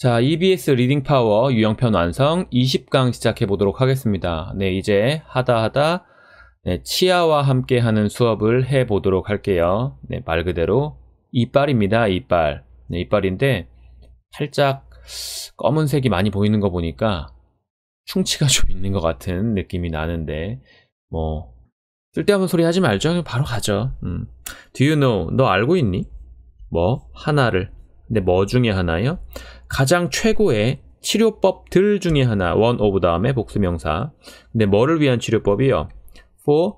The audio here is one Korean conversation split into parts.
자, EBS 리딩 파워 유형편 완성 20강 시작해 보도록 하겠습니다. 네, 이제 하다 하다 네, 치아와 함께 하는 수업을 해 보도록 할게요. 네, 말 그대로 이빨입니다. 이빨. 네, 이빨인데 살짝 검은색이 많이 보이는 거 보니까 충치가 좀 있는 것 같은 느낌이 나는데 뭐 쓸데없는 소리 하지 말죠. 바로 가죠. 음. Do you know? 너 알고 있니? 뭐? 하나를 근데 네, 뭐 중에 하나요? 가장 최고의 치료법들 중에 하나 one of 다음에 복수명사 근데 뭐를 위한 치료법이요? for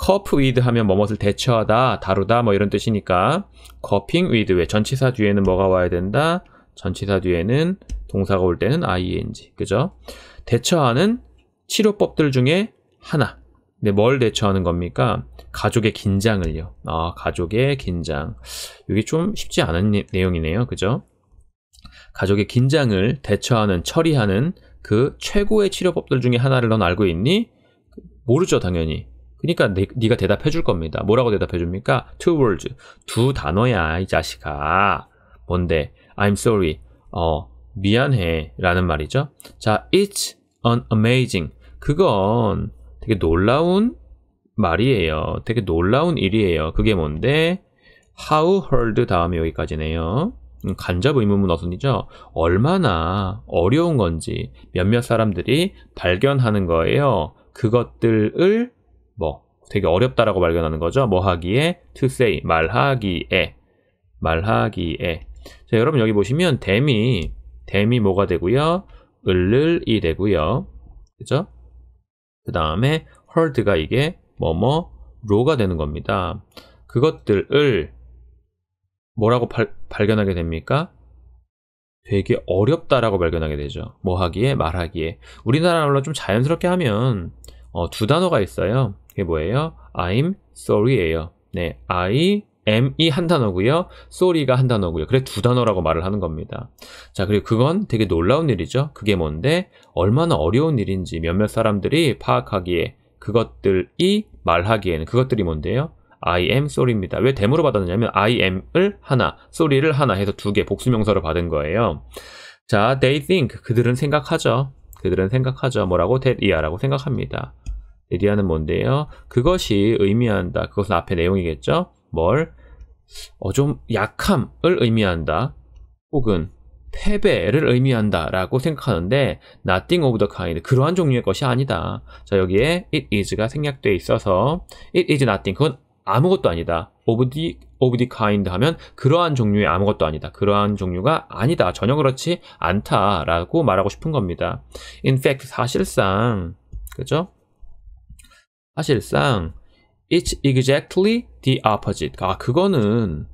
cup with 하면 뭐뭇을 대처하다 다루다 뭐 이런 뜻이니까 cupping with 왜 전치사 뒤에는 뭐가 와야 된다? 전치사 뒤에는 동사가 올 때는 ing 그죠? 대처하는 치료법들 중에 하나 근데 네, 뭘 대처하는 겁니까? 가족의 긴장을요. 아, 가족의 긴장. 이게 좀 쉽지 않은 내용이네요. 그죠? 가족의 긴장을 대처하는, 처리하는 그 최고의 치료법들 중에 하나를 넌 알고 있니? 모르죠, 당연히. 그러니까 네, 네가 대답해 줄 겁니다. 뭐라고 대답해 줍니까? Two words. 두 단어야, 이 자식아. 뭔데? I'm sorry. 어, 미안해. 라는 말이죠. 자, it's an amazing. 그건 되게 놀라운 말이에요. 되게 놀라운 일이에요. 그게 뭔데? How h a r d 다음에 여기까지네요. 음, 간접 의문문 어선이죠. 얼마나 어려운 건지 몇몇 사람들이 발견하는 거예요. 그것들을 뭐 되게 어렵다라고 발견하는 거죠. 뭐 하기에 to say 말하기에 말하기에 자 여러분 여기 보시면 댐이 댐이 뭐가 되고요. 을을이 되고요. 그죠? 그 다음에 h e a d 가 이게 뭐뭐 로가 되는 겁니다. 그것들을 뭐라고 발, 발견하게 됩니까? 되게 어렵다라고 발견하게 되죠. 뭐 하기에, 말하기에. 우리나라로 좀 자연스럽게 하면 어, 두 단어가 있어요. 그게 뭐예요? I'm sorry예요. 네, I M이 한 단어고요. Sorry가 한 단어고요. 그래 두 단어라고 말을 하는 겁니다. 자 그리고 그건 되게 놀라운 일이죠. 그게 뭔데 얼마나 어려운 일인지 몇몇 사람들이 파악하기에 그것들이 말하기에는 그것들이 뭔데요? I am sorry입니다. 왜대물로 받았냐면 I am을 하나, sorry를 하나 해서 두 개 복수명사로 받은 거예요. 자, they think 그들은 생각하죠. 그들은 생각하죠. 뭐라고 that 이하라고 생각합니다. that이하는 뭔데요? 그것이 의미한다. 그것은 앞에 내용이겠죠. 뭘? 어, 좀 약함을 의미한다. 혹은 패배를 의미한다 라고 생각하는데 nothing of the kind 그러한 종류의 것이 아니다 자 여기에 it is가 생략되어 있어서 it is nothing 그건 아무것도 아니다 of the, of the kind 하면 그러한 종류의 아무것도 아니다 그러한 종류가 아니다 전혀 그렇지 않다 라고 말하고 싶은 겁니다 in fact 사실상 그죠 사실상 It's exactly the opposite. 아, 그거는,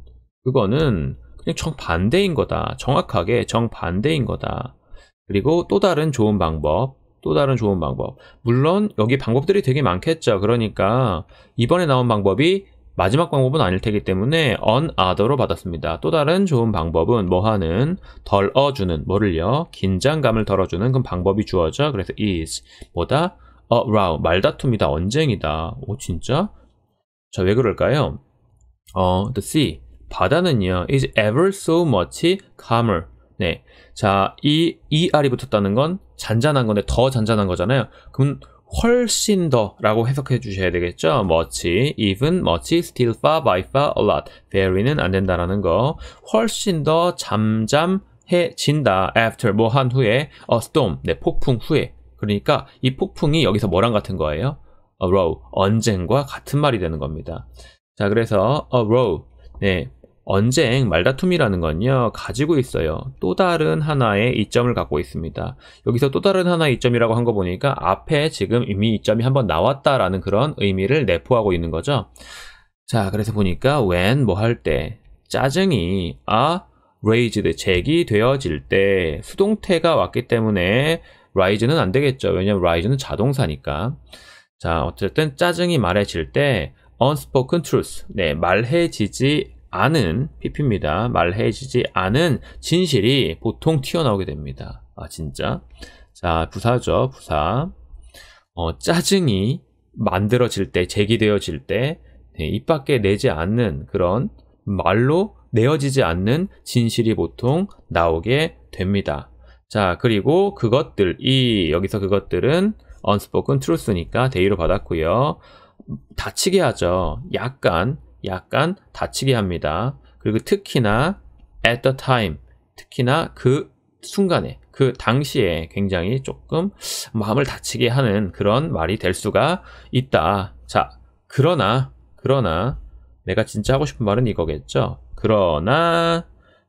그거는 그냥 정반대인 거다. 정확하게 정반대인 거다. 그리고 또 다른 좋은 방법. 또 다른 좋은 방법. 물론 여기 방법들이 되게 많겠죠. 그러니까 이번에 나온 방법이 마지막 방법은 아닐 테기 때문에 on other로 받았습니다. 또 다른 좋은 방법은 뭐 하는 덜어주는 뭐를요? 긴장감을 덜어주는 그 방법이 주어져. 그래서 is 뭐다? around 말다툼이다. 언쟁이다. 오 진짜? 자, 왜 그럴까요? 어, the sea. 바다는요, is ever so much calmer. 네. 자, 이, 이 R이 붙었다는 건 잔잔한 건데 더 잔잔한 거잖아요. 그럼 훨씬 더 라고 해석해 주셔야 되겠죠? much, even, much, still, far, by far, a lot. very는 안 된다라는 거. 훨씬 더 잠잠해진다. after, 뭐 한 후에, a storm, 네, 폭풍 후에. 그러니까 이 폭풍이 여기서 뭐랑 같은 거예요? a row 언젠과 같은 말이 되는 겁니다. 자 그래서 a row 네 언쟁 말다툼이라는 건요 가지고 있어요 또 다른 하나의 이점을 갖고 있습니다 여기서 또 다른 하나의 이점이라고 한 거 보니까 앞에 지금 이미 이점이 한 번 나왔다라는 그런 의미를 내포하고 있는 거죠 자 그래서 보니까 when 뭐 할 때 짜증이 아 raised의 잭이 되어질 때 수동태가 왔기 때문에 rise는 안 되겠죠 왜냐면 rise는 자동사니까 자, 어쨌든 짜증이 말해질 때 unspoken truth. 네, 말해지지 않은 PP입니다. 말해지지 않은 진실이 보통 튀어나오게 됩니다. 아, 진짜? 자, 부사죠. 부사. 어, 짜증이 만들어질 때, 제기되어질 때, 네, 입 밖에 내지 않는 그런 말로 내어지지 않는 진실이 보통 나오게 됩니다. 자, 그리고 그것들, 이, 여기서 그것들은 언스포큰 트루스니까 데의로 받았고요. 다치게 하죠. 약간, 약간 다치게 합니다. 그리고 특히나 at the time, 특히나 그 순간에, 그 당시에 굉장히 조금 마음을 다치게 하는 그런 말이 될 수가 있다. 자, 그러나, 그러나, 내가 진짜 하고 싶은 말은 이거겠죠. 그러나,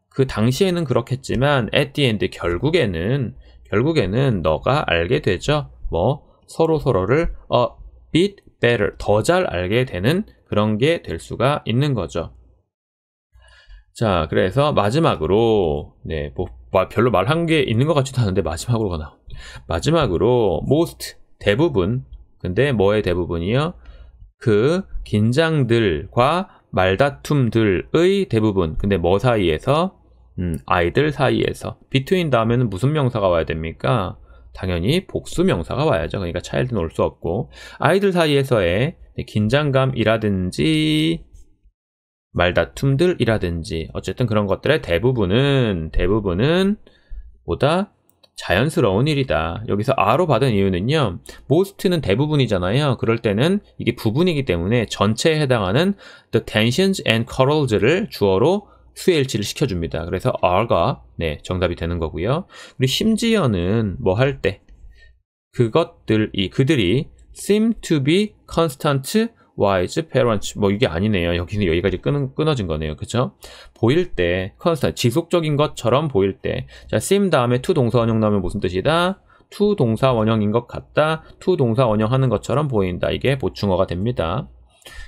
그 당시에는 그렇겠지만, at the end, 결국에는, 결국에는 너가 알게 되죠. 뭐 서로 서로를 a 어, bit better 더 잘 알게 되는 그런 게 될 수가 있는 거죠. 자, 그래서 마지막으로 네, 뭐 별로 말한 게 있는 것 같지도 않은데 마지막으로 가나. 마지막으로 most 대부분 근데 뭐의 대부분이요? 그 긴장들과 말다툼들의 대부분 근데 뭐 사이에서 음, 아이들 사이에서 between 다음에는 무슨 명사가 와야 됩니까? 당연히 복수 명사가 와야죠. 그러니까 child는 올수 없고 아이들 사이에서의 긴장감이라든지 말다툼들이라든지 어쨌든 그런 것들의 대부분은 대부분은 보다 자연스러운 일이다. 여기서 아로 받은 이유는요. most는 대부분이잖아요. 그럴 때는 이게 부분이기 때문에 전체에 해당하는 the tensions and quarrels를 주어로 수 q 일치를 시켜줍니다. 그래서 R가 네, 정답이 되는 거고요. 그리고 심지어는 뭐 할 때 그것들이 그들이 seem to be constant wise parents 뭐 이게 아니네요. 여기는 여기까지 끊, 끊어진 거네요. 그쵸? 보일 때 constant 지속적인 것처럼 보일 때 자, seem 다음에 to 동사 원형 나오면 무슨 뜻이다? to 동사 원형인 것 같다. to 동사 원형 하는 것처럼 보인다. 이게 보충어가 됩니다.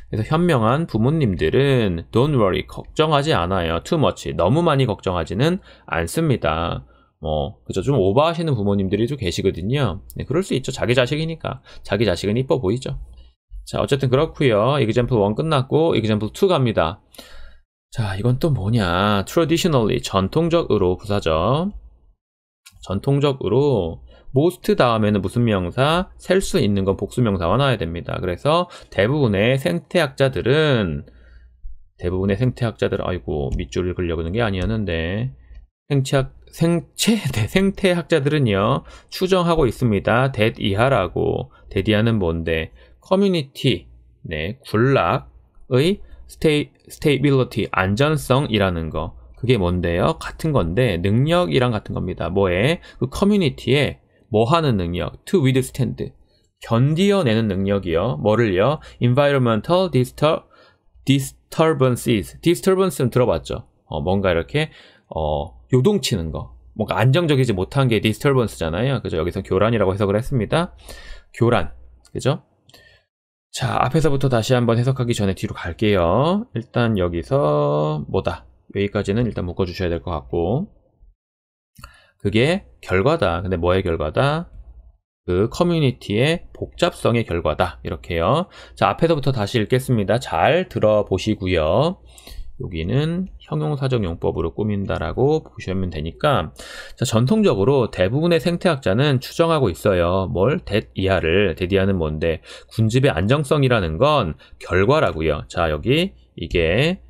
그래서 현명한 부모님들은 don't worry 걱정하지 않아요. too much 너무 많이 걱정하지는 않습니다. 뭐 그죠 좀 오버하시는 부모님들이 좀 계시거든요. 네, 그럴 수 있죠. 자기 자식이니까 자기 자식은 이뻐 보이죠. 자 어쨌든 그렇고요. example 1 끝났고 example 2 갑니다. 자 이건 또 뭐냐? traditionally 전통적으로 부사죠. 전통적으로 most 다음에는 무슨 명사? 셀 수 있는 건 복수 명사와 나와야 됩니다. 그래서 대부분의 생태학자들은 대부분의 생태학자들 아이고 밑줄을 긁려보는게 아니었는데 생체학 생체 네, 생태학자들은요 추정하고 있습니다. 대 이하라고 대디아는 뭔데 커뮤니티 네 군락의 스테이 스테이빌리티 안전성이라는 거 그게 뭔데요? 같은 건데 능력이랑 같은 겁니다. 뭐에? 그 커뮤니티에 뭐 하는 능력? To withstand. 견디어내는 능력이요. 뭐를요? Environmental distur disturbances. disturbance는 들어봤죠. 어, 뭔가 이렇게 어, 요동치는 거. 뭔가 안정적이지 못한 게 disturbance잖아요. 그죠? 여기서 교란이라고 해석을 했습니다. 교란. 그죠? 자, 앞에서부터 다시 한번 해석하기 전에 뒤로 갈게요. 일단 여기서 뭐다? 여기까지는 일단 묶어주셔야 될 것 같고 그게 결과다. 근데 뭐의 결과다? 그 커뮤니티의 복잡성의 결과다. 이렇게요. 자, 앞에서부터 다시 읽겠습니다. 잘 들어보시고요. 여기는 형용사적용법으로 꾸민다라고 보시면 되니까 자, 전통적으로 대부분의 생태학자는 추정하고 있어요. 뭘? 데디아를 데디아는 뭔데? 군집의 안정성이라는 건 결과라고요. 자, 여기 이게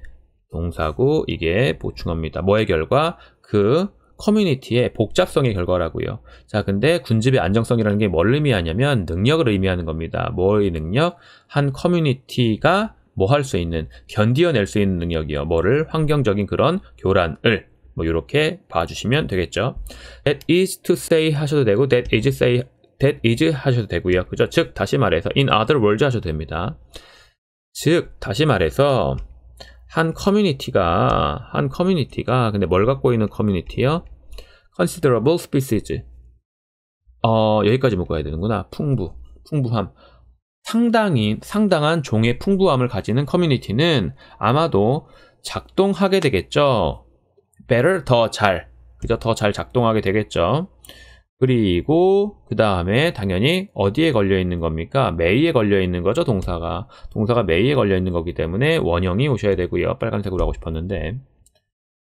동사구 이게 보충합니다 뭐의 결과? 그 커뮤니티의 복잡성의 결과라고요. 자, 근데 군집의 안정성이라는 게 뭘 의미하냐면 능력을 의미하는 겁니다. 뭐의 능력? 한 커뮤니티가 뭐 할 수 있는, 견디어낼 수 있는 능력이요. 뭐를? 환경적인 그런 교란을. 뭐 이렇게 봐주시면 되겠죠. That is to say 하셔도 되고 that is say that is 하셔도 되고요. 그죠? 즉 다시 말해서 in other words 하셔도 됩니다. 즉 다시 말해서 한 커뮤니티가 한 커뮤니티가 근데 뭘 갖고 있는 커뮤니티요? considerable species 어 여기까지 묶어야 되는구나 풍부 풍부함 상당히 상당한 종의 풍부함을 가지는 커뮤니티는 아마도 작동하게 되겠죠 better 더잘 그죠 더 잘 작동하게 되겠죠 그리고 그 다음에 당연히 어디에 걸려 있는 겁니까? 메이에 걸려 있는 거죠 동사가 동사가 메이에 걸려 있는 거기 때문에 원형이 오셔야 되고요 빨간색으로 하고 싶었는데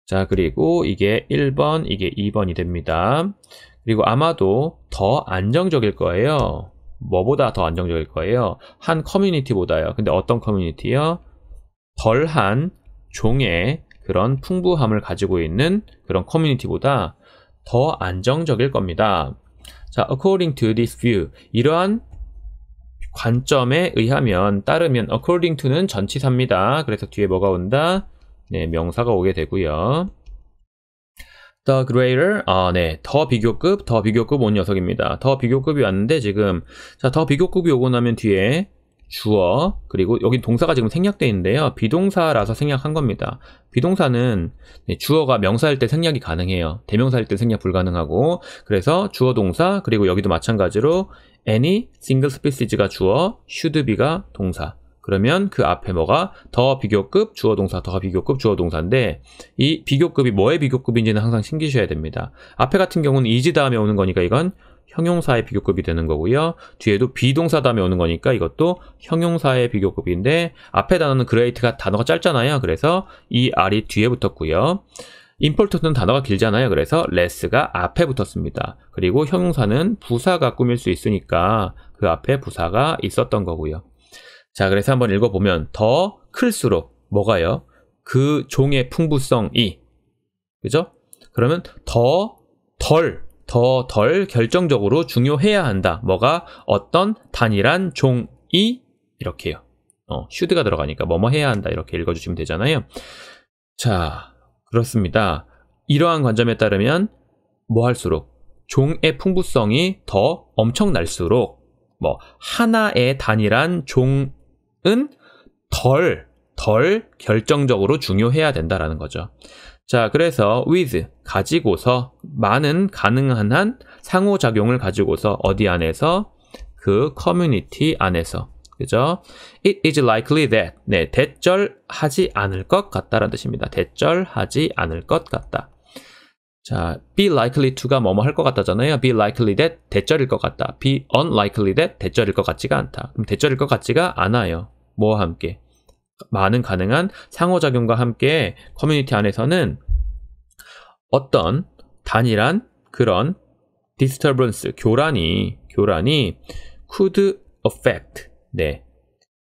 자 그리고 이게 1번 이게 2번이 됩니다 그리고 아마도 더 안정적일 거예요 뭐보다 더 안정적일 거예요 한 커뮤니티보다요 근데 어떤 커뮤니티요? 덜한 종의 그런 풍부함을 가지고 있는 그런 커뮤니티보다 더 안정적일 겁니다. 자, according to this view, 이러한 관점에 의하면 따르면 according to는 전치사입니다. 그래서 뒤에 뭐가 온다? 네, 명사가 오게 되고요. The greater, 아, 네. 더 비교급, 더 비교급 온 녀석입니다. 더 비교급이 왔는데, 지금. 자, 더 비교급이 오고 나면 뒤에 주어 그리고 여기 동사가 지금 생략되어 있는데요. 비동사라서 생략한 겁니다. 비동사는 네, 주어가 명사일 때 생략이 가능해요. 대명사일 때 생략 불가능하고 그래서 주어 동사 그리고 여기도 마찬가지로 any single species가 주어 should be가 동사 그러면 그 앞에 뭐가 더 비교급 주어 동사 더 비교급 주어 동사인데 이 비교급이 뭐의 비교급인지는 항상 챙기셔야 됩니다. 앞에 같은 경우는 이지 다음에 오는 거니까 이건 형용사의 비교급이 되는 거고요. 뒤에도 비동사 다음에 오는 거니까 이것도 형용사의 비교급인데 앞에 단어는 great가 단어가 짧잖아요. 그래서 이 r이 뒤에 붙었고요. import는 단어가 길잖아요. 그래서 less가 앞에 붙었습니다. 그리고 형용사는 부사가 꾸밀 수 있으니까 그 앞에 부사가 있었던 거고요. 자, 그래서 한번 읽어보면 더 클수록 뭐가요? 그 종의 풍부성이 그죠? 그러면 더덜 더덜 결정적으로 중요해야 한다. 뭐가 어떤 단일한 종이 이렇게요. 어, 슈드가 들어가니까 뭐뭐 해야 한다. 이렇게 읽어주시면 되잖아요. 자, 그렇습니다. 이러한 관점에 따르면 뭐 할수록 종의 풍부성이 더 엄청날수록 뭐 하나의 단일한 종은 덜, 덜 결정적으로 중요해야 된다라는 거죠. 자, 그래서 with 가지고서 많은 가능한 한 상호작용을 가지고서 어디 안에서 그 커뮤니티 안에서 그죠? It is likely that 네, 대절하지 않을 것 같다라는 뜻입니다. 대절하지 않을 것 같다. 자, be likely to가 뭐뭐 할 것 같다잖아요. be likely that 대절일 것 같다. be unlikely that 대절일 것 같지가 않다. 그럼 대절일 것 같지가 않아요. 뭐와 함께? 많은 가능한 상호작용과 함께 커뮤니티 안에서는 어떤 단일한 그런 디스터번스 교란이 교란이 could affect 네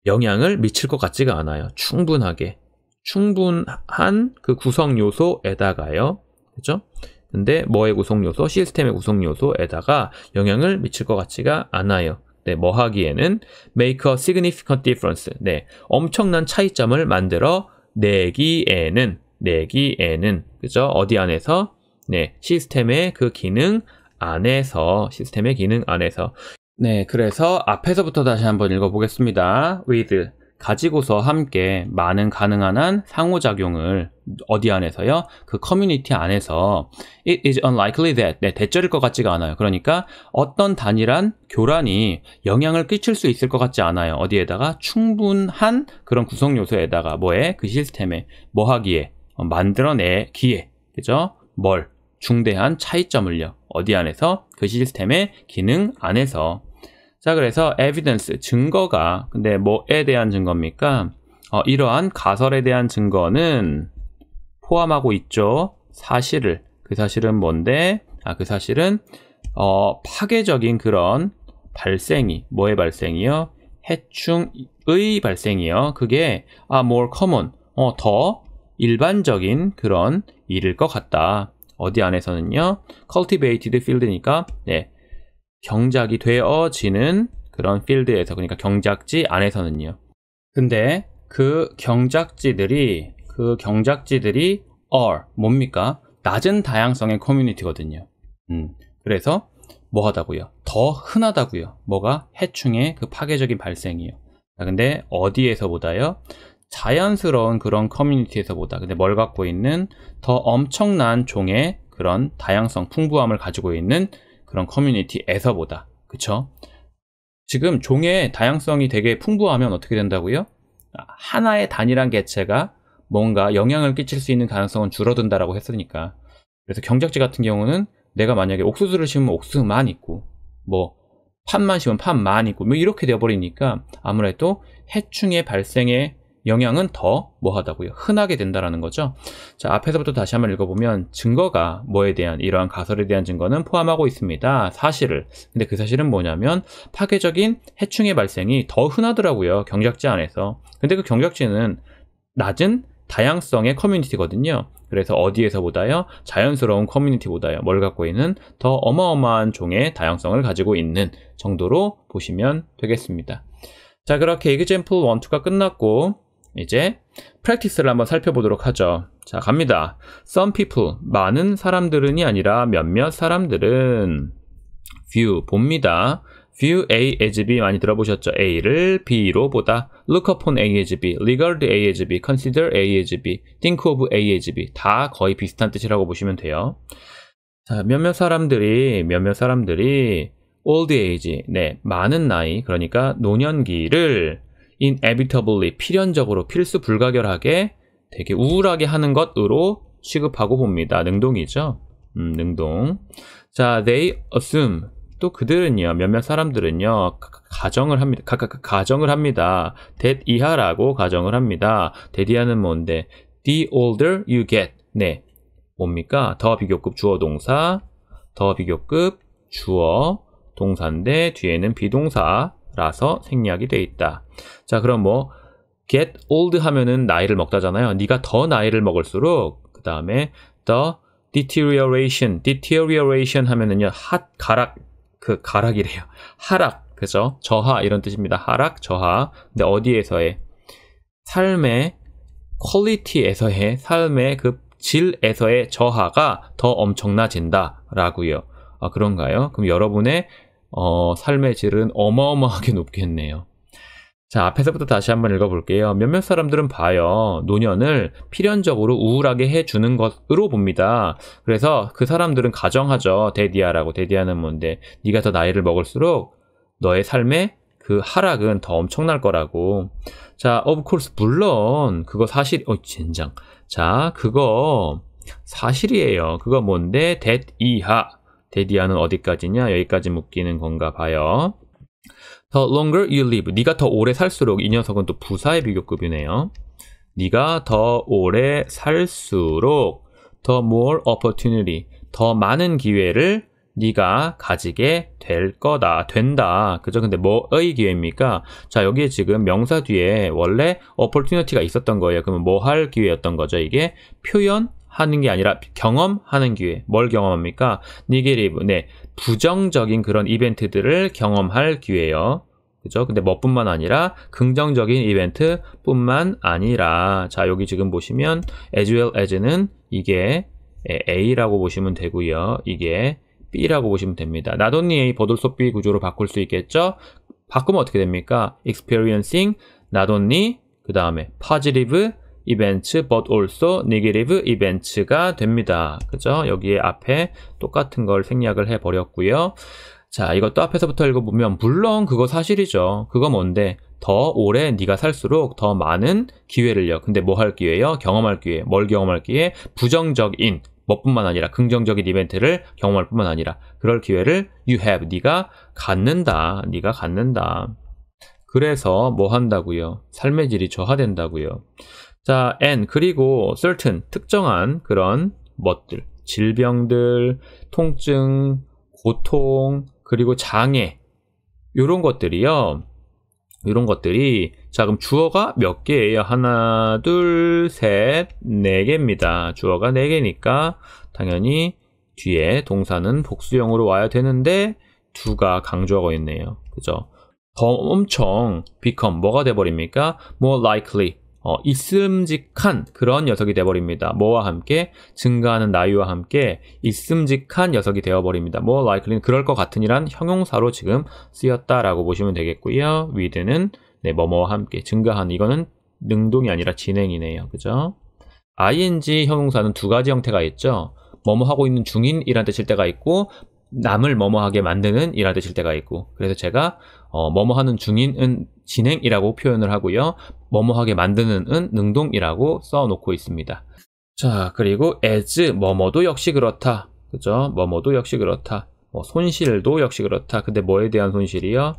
영향을 미칠 것 같지가 않아요 충분하게 충분한 그 구성 요소에다가요 그죠 근데 뭐의 구성 요소 시스템의 구성 요소에다가 영향을 미칠 것 같지가 않아요 네, 뭐 하기에는 make a significant difference. 네, 엄청난 차이점을 만들어 내기에는 내기에는 그죠? 어디 안에서 네, 시스템의 그 기능 안에서 시스템의 기능 안에서 네, 그래서 앞에서부터 다시 한번 읽어보겠습니다. with 가지고서 함께 많은 가능한 한 상호작용을 어디 안에서요? 그 커뮤니티 안에서 It is unlikely that 네, 대절일 것 같지가 않아요. 그러니까 어떤 단일한 교란이 영향을 끼칠 수 있을 것 같지 않아요. 어디에다가 충분한 그런 구성 요소에다가 뭐에 그 시스템에 뭐 하기에 어, 만들어내기에 그죠? 뭘 중대한 차이점을요. 어디 안에서 그 시스템의 기능 안에서 자, 그래서 evidence, 증거가, 근데 뭐에 대한 증거입니까? 어, 이러한 가설에 대한 증거는 포함하고 있죠. 사실을. 그 사실은 뭔데? 아, 그 사실은, 어, 파괴적인 그런 발생이, 뭐의 발생이요? 해충의 발생이요. 그게, 아, more common, 어, 더 일반적인 그런 일일 것 같다. 어디 안에서는요? cultivated field니까, 네, 경작이 되어지는 그런 필드에서 그러니까 경작지 안에서는요. 근데 그 경작지들이 그 경작지들이 are 뭡니까? 낮은 다양성의 커뮤니티거든요. 음, 그래서 뭐 하다고요? 더 흔하다고요. 뭐가 해충의 그 파괴적인 발생이요. 자, 아, 근데 어디에서보다요? 자연스러운 그런 커뮤니티에서보다 근데 뭘 갖고 있는 더 엄청난 종의 그런 다양성 풍부함을 가지고 있는 그런 커뮤니티에서보다 그쵸? 지금 종의 다양성이 되게 풍부하면 어떻게 된다고요? 하나의 단일한 개체가 뭔가 영향을 끼칠 수 있는 가능성은 줄어든다라고 했으니까 그래서 경작지 같은 경우는 내가 만약에 옥수수를 심으면 옥수수만 있고 뭐 팥만 심으면 팥만 있고 뭐 이렇게 되어버리니까 아무래도 해충의 발생에 영향은 더 뭐하다고요? 흔하게 된다라는 거죠. 자 앞에서부터 다시 한번 읽어보면 증거가 뭐에 대한 이러한 가설에 대한 증거는 포함하고 있습니다. 사실을. 근데 그 사실은 뭐냐면 파괴적인 해충의 발생이 더 흔하더라고요. 경작지 안에서. 근데 그 경작지는 낮은 다양성의 커뮤니티거든요. 그래서 어디에서보다요? 자연스러운 커뮤니티보다요. 뭘 갖고 있는 더 어마어마한 종의 다양성을 가지고 있는 정도로 보시면 되겠습니다. 자, 그렇게 example 1, 2가 끝났고 이제 프랙티스를 한번 살펴보도록 하죠. 자, 갑니다. Some people, 많은 사람들은이 아니라 몇몇 사람들은 view, 봅니다. view A as B 많이 들어보셨죠? A를 B로 보다 look upon A as B, regard A as B, consider A as B, think of A as B 다 거의 비슷한 뜻이라고 보시면 돼요. 자, 몇몇 사람들이 몇몇 사람들이 old age, 네, 많은 나이, 그러니까 노년기를 inevitably 필연적으로 필수 불가결하게 되게 우울하게 하는 것으로 취급하고 봅니다. 능동이죠. 음, 능동. 자, they assume 또 그들은요. 몇몇 사람들은요. 가정을 합니다. 각각 가정을 합니다. that 이하라고 가정을 합니다. that 이하는 뭔데? the older you get. 네. 뭡니까? 더 비교급 주어 동사, 더 비교급 주어 동사인데 뒤에는 비동사 라서 생략이 돼 있다. 자, 그럼 뭐 get old 하면은 나이를 먹다잖아요. 네가 더 나이를 먹을수록 그다음에 the deterioration, deterioration 하면은요. 핫 가락 그 가락이래요. 하락. 그죠? 저하 이런 뜻입니다. 하락, 저하. 근데 어디에서의 삶의 퀄리티에서의 삶의 그 질에서의 저하가 더 엄청나진다라고요. 아, 그런가요? 그럼 여러분의 어, 삶의 질은 어마어마하게 높겠네요. 자, 앞에서부터 다시 한번 읽어볼게요. 몇몇 사람들은 봐요. 노년을 필연적으로 우울하게 해주는 것으로 봅니다. 그래서 그 사람들은 가정하죠. 데디아라고. 데디아는 뭔데. 네가 더 나이를 먹을수록 너의 삶의그 하락은 더 엄청날 거라고. 자, of course, 물론, 그거 사실, 어, 진장. 자, 그거 사실이에요. 그거 뭔데? 데디 a 하 데디아는 어디까지냐? 여기까지 묶이는 건가 봐요. The longer you live. 네가 더 오래 살수록 이 녀석은 또 부사의 비교급이네요. 네가 더 오래 살수록 the more opportunity. 더 많은 기회를 네가 가지게 될 거다. 된다. 그죠? 근데 뭐의 기회입니까? 자, 여기에 지금 명사 뒤에 원래 opportunity가 있었던 거예요. 그러면 뭐할 기회였던 거죠? 이게 표현 하는 게 아니라 경험하는 기회. 뭘 경험합니까? 니게리브. 네. 부정적인 그런 이벤트들을 경험할 기회예요. 그죠? 근데 뭐뿐만 아니라 긍정적인 이벤트뿐만 아니라 자, 여기 지금 보시면 as well as는 이게 A라고 보시면 되고요. 이게 B라고 보시면 됩니다. 나 o 니 A 버돌소 B 구조로 바꿀 수 있겠죠? 바꾸면 어떻게 됩니까? experiencing 나 o 니그 다음에 positive 이벤츠 n t s but also negative e v e 가 됩니다. 그죠? 여기에 앞에 똑같은 걸 생략을 해 버렸고요. 자, 이것도 앞에서부터 읽어보면 물론 그거 사실이죠. 그거 뭔데? 더 오래 네가 살수록 더 많은 기회를요. 근데 뭐 할 기회요? 경험할 기회. 뭘 경험할 기회? 부정적인 뭐뿐만 아니라 긍정적인 이벤트를 경험할 뿐만 아니라 그럴 기회를 you have 네가 갖는다. 네가 갖는다. 그래서 뭐 한다고요? 삶의 질이 저하된다고요. 자, and 그리고 certain 특정한 그런 것들 질병들, 통증, 고통, 그리고 장애 이런 것들이요. 이런 것들이 자 그럼 주어가 몇 개예요? 하나, 둘, 셋, 네 개입니다. 주어가 네 개니까 당연히 뒤에 동사는 복수형으로 와야 되는데 두가 강조하고 있네요. 그죠? 더 엄청 become 뭐가 돼버립니까? more likely 어, 있음직한 그런 녀석이 되어버립니다. 뭐와 함께 증가하는 나이와 함께 있음직한 녀석이 되어버립니다. 뭐 likely는 그럴 것 같으니란 형용사로 지금 쓰였다라고 보시면 되겠고요. with는 네, 뭐뭐와 함께 증가하는 이거는 능동이 아니라 진행이네요. 그죠? ing 형용사는 두 가지 형태가 있죠. 뭐뭐 하고 있는 중인 이란 뜻일 때가 있고 남을 뭐뭐하게 만드는 이라 뜻일 때가 있고 그래서 제가 어, 뭐뭐하는 중인은 진행이라고 표현을 하고요 뭐뭐하게 만드는은 능동이라고 써놓고 있습니다 자 그리고 as 뭐뭐도 역시 그렇다 그죠 뭐뭐도 역시 그렇다 뭐 손실도 역시 그렇다 근데 뭐에 대한 손실이요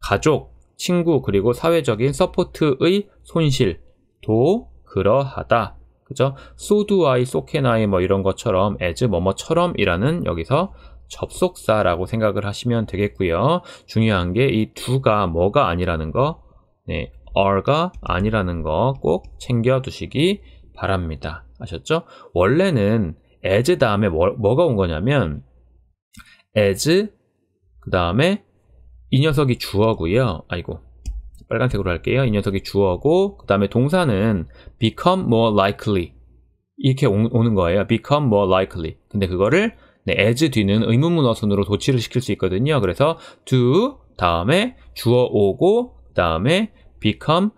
가족 친구 그리고 사회적인 서포트의 손실도 그러하다 그죠? so do I, so can I 뭐 이런 것처럼 as 뭐뭐처럼이라는 여기서 접속사라고 생각을 하시면 되겠고요. 중요한 게 이 두가 뭐가 아니라는 거, 네, are가 아니라는 거 꼭 챙겨두시기 바랍니다. 아셨죠? 원래는 as 다음에 뭐, 가온 거냐면 as 그 다음에 이 녀석이 주어고요. 아이고 빨간색으로 할게요. 이 녀석이 주어고 그 다음에 동사는 become more likely 이렇게 오는 거예요. become more likely 근데 그거를 네, as 뒤는 의문문어순으로 도치를 시킬 수 있거든요. 그래서 do 다음에 주어 오고 다음에 become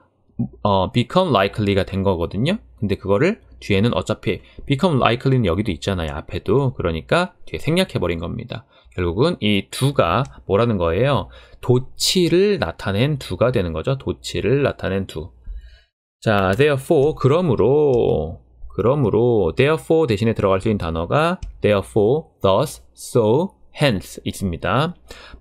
어, become likely가 된 거거든요. 근데 그거를 뒤에는 어차피 become likely는 여기도 있잖아요. 앞에도. 그러니까 뒤에 생략해버린 겁니다. 결국은 이 두가 뭐라는 거예요? 도치를 나타낸 두가 되는 거죠. 도치를 나타낸 두. 자, therefore, 그러므로 그러므로 therefore 대신에 들어갈 수 있는 단어가 therefore, thus, so, hence 있습니다.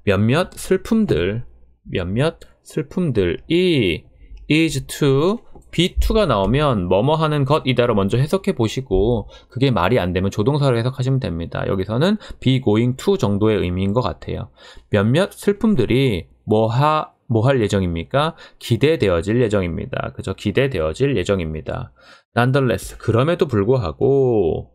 몇몇 슬픔들, 몇몇 슬픔들이 is to b 2가 나오면 뭐뭐 하는 것이다로 먼저 해석해 보시고 그게 말이 안 되면 조동사로 해석하시면 됩니다. 여기서는 be going to 정도의 의미인 것 같아요. 몇몇 슬픔들이 뭐하 뭐할 예정입니까? 기대되어질 예정입니다. 그죠? 기대되어질 예정입니다. Nonetheless, 그럼에도 불구하고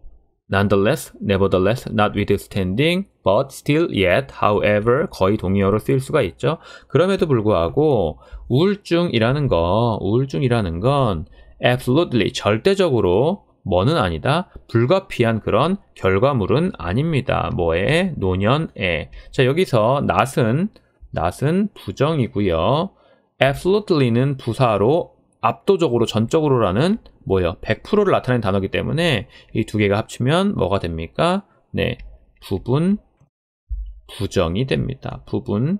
Nonetheless, nevertheless, notwithstanding, but still, yet, however 거의 동의어로 쓰일 수가 있죠. 그럼에도 불구하고 우울증이라는 거, 우울증이라는 건 absolutely 절대적으로 뭐는 아니다. 불가피한 그런 결과물은 아닙니다. 뭐에? 노년에. 자, 여기서 not은 not은 부정이고요. absolutely는 부사로 압도적으로 전적으로라는 뭐예요? 100%를 나타낸 단어기 때문에 이 두 개가 합치면 뭐가 됩니까? 네. 부분 부정이 됩니다. 부분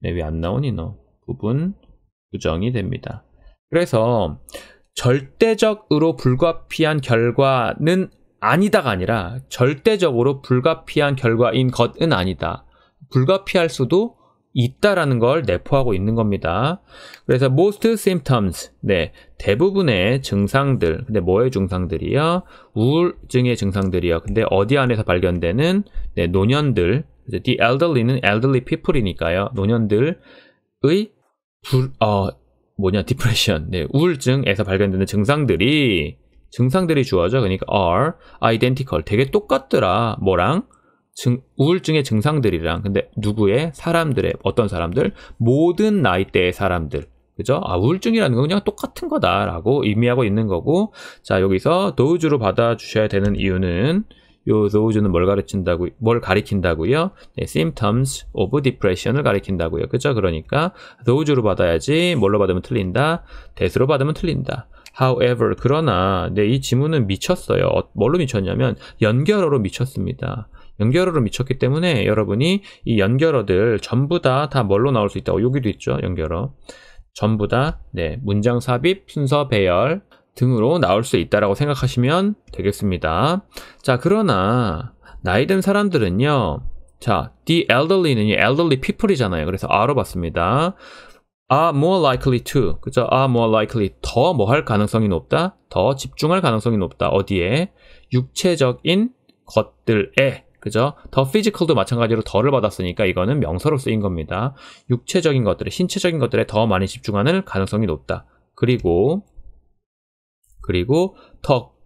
네, 왜 안 나오니 너? 부분 부정이 됩니다. 그래서 절대적으로 불가피한 결과는 아니다가 아니라 절대적으로 불가피한 결과인 것은 아니다. 불가피할 수도 있다라는 걸 내포하고 있는 겁니다. 그래서 most symptoms, 네, 대부분의 증상들, 근데 뭐의 증상들이요? 우울증의 증상들이요. 근데 어디 안에서 발견되는 네, 노년들, the elderly는 elderly people이니까요. 노년들의 불, 어, 뭐냐, depression, 네, 우울증에서 발견되는 증상들이 증상들이 주어져. 그러니까 are identical, 되게 똑같더라. 뭐랑 증, 우울증의 증상들이랑 근데 누구의 사람들의 어떤 사람들 모든 나이대의 사람들 그죠? 아 우울증이라는 건 그냥 똑같은 거다라고 의미하고 있는 거고 자 여기서 도우즈로 받아 주셔야 되는 이유는 요도우즈는뭘 가르친다고 뭘 가리킨다고요? 네, symptoms of depression을 가리킨다고요. 그죠? 그러니까 도우즈로 받아야지 뭘로 받으면 틀린다. 대수로 받으면 틀린다. However, 그러나 네, 이 지문은 미쳤어요. 어, 뭘로 미쳤냐면 연결어로 미쳤습니다. 연결어로 미쳤기 때문에 여러분이 이 연결어들 전부 다 다 뭘로 나올 수 있다고 여기도 있죠. 연결어. 전부 다 네, 문장 삽입, 순서 배열 등으로 나올 수 있다라고 생각하시면 되겠습니다. 자, 그러나 나이 든 사람들은요. 자, the elderly는 elderly people이잖아요. 그래서 알아봤습니다. are more likely to 그죠? are more likely 더 뭐 할 가능성이 높다, 더 집중할 가능성이 높다. 어디에? 육체적인 것들에 그죠? 더 피지컬도 마찬가지로 덜을 받았으니까 이거는 명사로 쓰인 겁니다. 육체적인 것들에, 신체적인 것들에 더 많이 집중하는 가능성이 높다. 그리고, 그리고, 턱.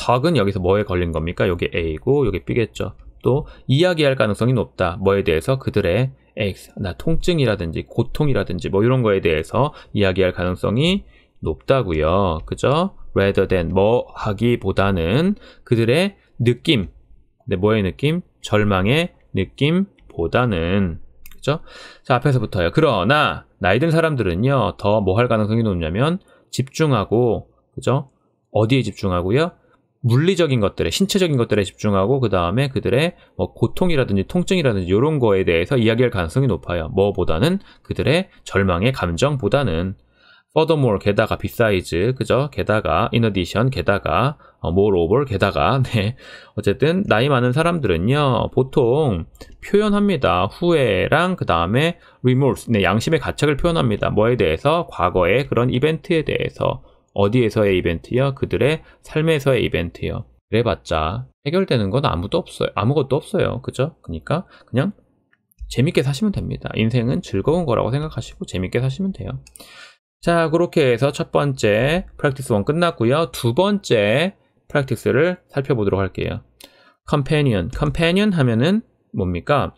턱은 여기서 뭐에 걸린 겁니까? 여기 A고, 여기 B겠죠. 또, 이야기할 가능성이 높다. 뭐에 대해서 그들의 X, 나 통증이라든지, 고통이라든지, 뭐 이런 거에 대해서 이야기할 가능성이 높다고요 그죠? rather than 뭐 하기보다는 그들의 느낌, 근데 네, 뭐의 느낌? 절망의 느낌보다는 그죠? 자 앞에서부터요. 그러나 나이 든 사람들은요 더 뭐 할 가능성이 높냐면 집중하고 그죠? 어디에 집중하고요? 물리적인 것들에 신체적인 것들에 집중하고 그 다음에 그들의 뭐 고통이라든지 통증이라든지 이런 거에 대해서 이야기할 가능성이 높아요. 뭐보다는 그들의 절망의 감정보다는 furthermore 게다가 besides 그죠? 게다가 in addition 게다가 어, moreover 게다가 네 어쨌든 나이 많은 사람들은요 보통 표현합니다 후회랑 그 다음에 remorse 네 양심의 가책을 표현합니다 뭐에 대해서 과거의 그런 이벤트에 대해서 어디에서의 이벤트요 그들의 삶에서의 이벤트요 그래봤자 해결되는 건 아무도 없어요 아무것도 없어요 그죠? 그러니까 그냥 재밌게 사시면 됩니다 인생은 즐거운 거라고 생각하시고 재밌게 사시면 돼요 자, 그렇게 해서 첫 번째 프랙티스 1 끝났고요. 두 번째 프랙티스를 살펴보도록 할게요. 컴패니언. 컴패니언 하면은 뭡니까?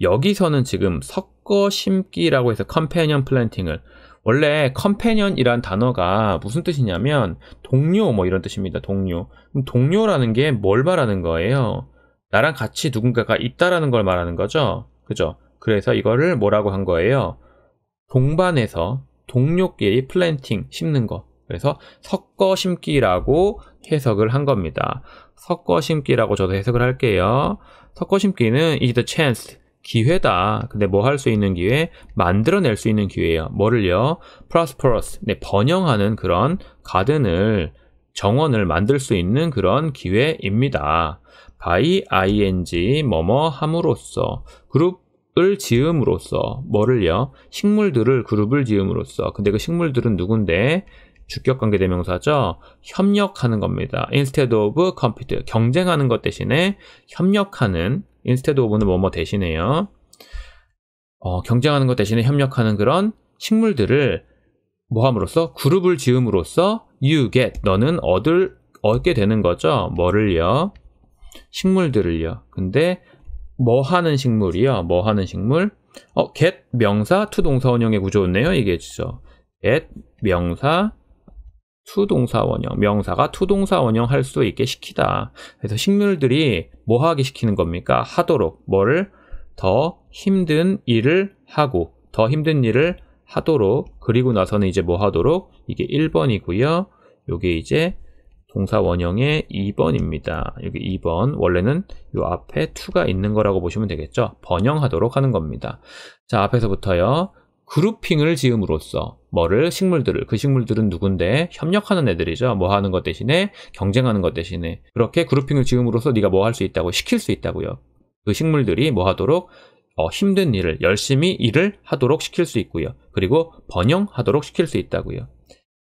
여기서는 지금 섞어 심기라고 해서 컴패니언 플랜팅을 원래 컴패니언이란 단어가 무슨 뜻이냐면 동료 뭐 이런 뜻입니다. 동료. 그럼 동료라는 게 뭘 말하는 거예요? 나랑 같이 누군가가 있다라는 걸 말하는 거죠. 그죠? 그래서 이거를 뭐라고 한 거예요? 동반해서 동료끼리 플랜팅 심는 거 그래서 섞어 심기라고 해석을 한 겁니다. 섞어 심기라고 저도 해석을 할게요. 섞어 심기는 is the chance 기회다. 근데 뭐 할 수 있는 기회? 만들어낼 수 있는 기회예요. 뭐를요? prosperous, 네, 번영하는 그런 가든을, 정원을 만들 수 있는 그런 기회입니다. by ing, 뭐뭐 함으로써, 그룹 을 지음으로써 뭐를요? 식물들을 그룹을 지음으로써 근데 그 식물들은 누군데? 주격관계대명사죠. 협력하는 겁니다. instead of compete 경쟁하는 것 대신에 협력하는 instead of는 뭐뭐 대신에요. 어, 경쟁하는 것 대신에 협력하는 그런 식물들을 뭐함으로써 그룹을 지음으로써 you get 너는 얻을 얻게 되는 거죠. 뭐를요? 식물들을요. 근데 뭐 하는 식물이요? 뭐 하는 식물? 어, get 명사 to 동사 원형의 구조였네요. 이게 주죠. get 명사 to 동사 원형. 명사가 to 동사 원형 할 수 있게 시키다. 그래서 식물들이 뭐 하게 시키는 겁니까? 하도록 뭐를 더 힘든 일을 하고 더 힘든 일을 하도록 그리고 나서는 이제 뭐 하도록 이게 1번이고요. 요게 이제 동사 원형의 2번입니다. 여기 2번 원래는 요 앞에 2가 있는 거라고 보시면 되겠죠. 번영하도록 하는 겁니다. 자 앞에서부터요. 그룹핑을 지음으로써 뭐를 식물들을 그 식물들은 누군데 협력하는 애들이죠 뭐 하는 것 대신에 경쟁하는 것 대신에 그렇게 그룹핑을 지음으로써 네가 뭐 할 수 있다고 시킬 수 있다고요 그 식물들이 뭐 하도록 어, 힘든 일을 열심히 일을 하도록 시킬 수 있고요 그리고 번영하도록 시킬 수 있다고요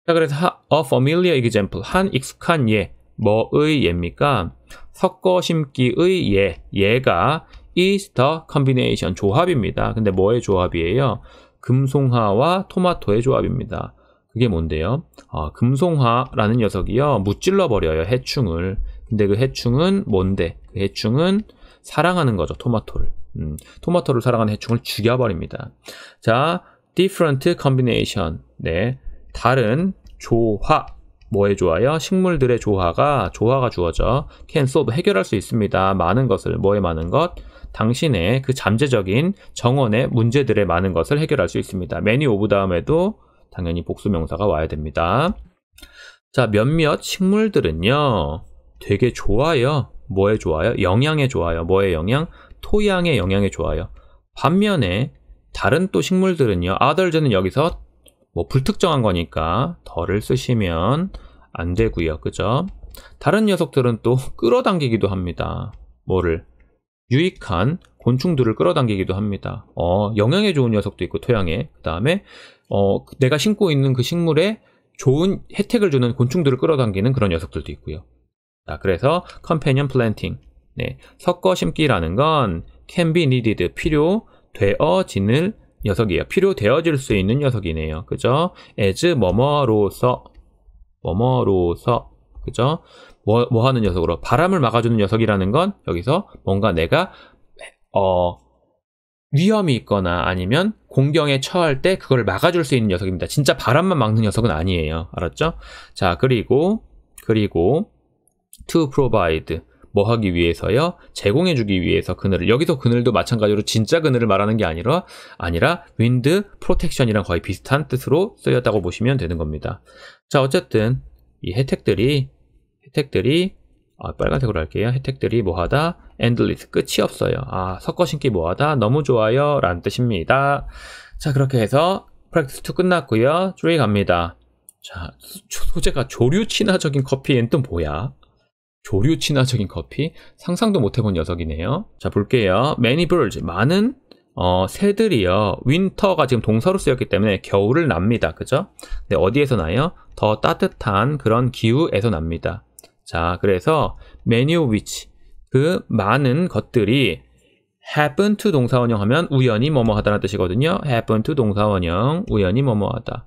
자, 그래서 a familiar example, 한 익숙한 예, 뭐의 예입니까? 섞어 심기의 예, 예가 is the combination, 조합입니다. 근데 뭐의 조합이에요? 금송화와 토마토의 조합입니다. 그게 뭔데요? 아, 금송화라는 녀석이요. 무찔러 버려요. 해충을. 근데 그 해충은 뭔데? 그 해충은 사랑하는 거죠. 토마토를. 음, 토마토를 사랑하는 해충을 죽여버립니다. 자, different combination. 네. 다른 조화 뭐에좋아요 식물들의 조화가 조화가 주어져 can solve 해결할 수 있습니다. 많은 것을 뭐에 많은 것? 당신의 그 잠재적인 정원의 문제들의 많은 것을 해결할 수 있습니다. many of 다음에도 당연히 복수명사가 와야 됩니다. 자, 몇몇 식물들은요. 되게 좋아요. 뭐에 좋아요? 영양에 좋아요. 뭐에 영양? 토양의 영양에 좋아요. 반면에 다른 또 식물들은요. other는 여기서 뭐 불특정한 거니까 덜을 쓰시면 안 되고요. 그죠? 다른 녀석들은 또 끌어당기기도 합니다. 뭐를? 유익한 곤충들을 끌어당기기도 합니다. 어, 영양에 좋은 녀석도 있고 토양에. 그다음에 어, 내가 심고 있는 그 식물에 좋은 혜택을 주는 곤충들을 끌어당기는 그런 녀석들도 있고요. 자, 그래서 컴패니언 플랜팅. 네. 섞어 심기라는 건 can be needed 필요되어진을 녀석이에요. 필요되어질 수 있는 녀석이네요. 그죠? as 뭐뭐로서 뭐뭐로서 그죠? 뭐, 뭐 하는 녀석으로 바람을 막아주는 녀석이라는 건 여기서 뭔가 내가 어 위험이 있거나 아니면 공경에 처할 때 그걸 막아줄 수 있는 녀석입니다. 진짜 바람만 막는 녀석은 아니에요. 알았죠? 자 그리고 그리고 to provide 뭐 하기 위해서요? 제공해주기 위해서 그늘을. 여기서 그늘도 마찬가지로 진짜 그늘을 말하는 게 아니라, 아니라 윈드 프로텍션이랑 거의 비슷한 뜻으로 쓰였다고 보시면 되는 겁니다. 자, 어쨌든 이 혜택들이, 혜택들이 아, 빨간색으로 할게요. 혜택들이 뭐하다? endless, 끝이 없어요. 아, 섞어 신기 뭐하다? 너무 좋아요. 라는 뜻입니다. 자, 그렇게 해서 프랙티스 2 끝났고요. 3 갑니다. 자, 소재가 조류 친화적인 커피엔 또 뭐야? 조류 친화적인 커피 상상도 못해본 녀석이네요. 자 볼게요. Many birds 많은 어, 새들이요. 윈터가 지금 동사로 쓰였기 때문에 겨울을 납니다. 그죠? 근데 어디에서 나요? 더 따뜻한 그런 기후에서 납니다. 자, 그래서 many which 그 많은 것들이 happen to 동사원형 하면 우연히 뭐뭐 하다라는 뜻이거든요. happen to 동사원형 우연히 뭐뭐 하다.